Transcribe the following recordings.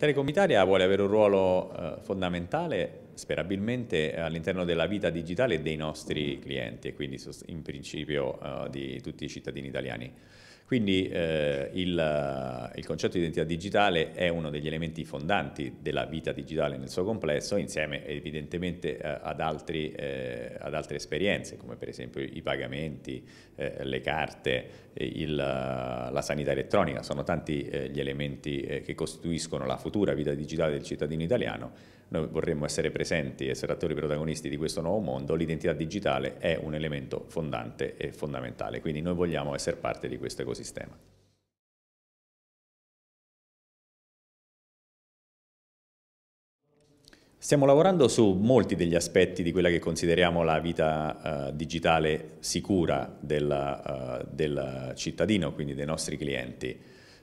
Telecom Italia vuole avere un ruolo eh, fondamentale sperabilmente eh, all'interno della vita digitale dei nostri clienti e quindi in principio uh, di tutti i cittadini italiani. Quindi eh, il, il, concetto di identità digitale è uno degli elementi fondanti della vita digitale nel suo complesso, insieme evidentemente eh, ad, altri, eh, ad, altre esperienze, come per esempio i pagamenti, eh, le carte, il, la sanità elettronica. Sono tanti gli elementi che costituiscono la futura vita digitale del cittadino italiano. Noi vorremmo essere presenti presenti, essere attori protagonisti di questo nuovo mondo, l'identità digitale è un elemento fondante e fondamentale, quindi noi vogliamo essere parte di questo ecosistema. Stiamo lavorando su molti degli aspetti di quella che consideriamo la vita uh, digitale sicura eh, del uh, cittadino, quindi dei nostri clienti.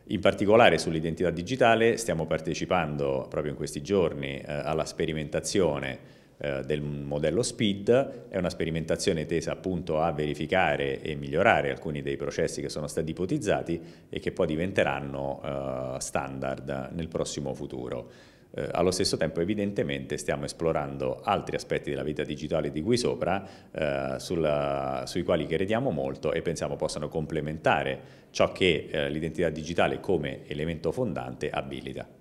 In particolare sull'identità digitale stiamo partecipando proprio in questi giorni eh, alla sperimentazione eh, del modello SPID, è una sperimentazione tesa appunto a verificare e migliorare alcuni dei processi che sono stati ipotizzati e che poi diventeranno eh, standard nel prossimo futuro. Eh, allo stesso tempo evidentemente stiamo esplorando altri aspetti della vita digitale di qui sopra eh, sulla, sui quali crediamo molto e pensiamo possano complementare ciò che eh, l'identità digitale come elemento fondante abilita.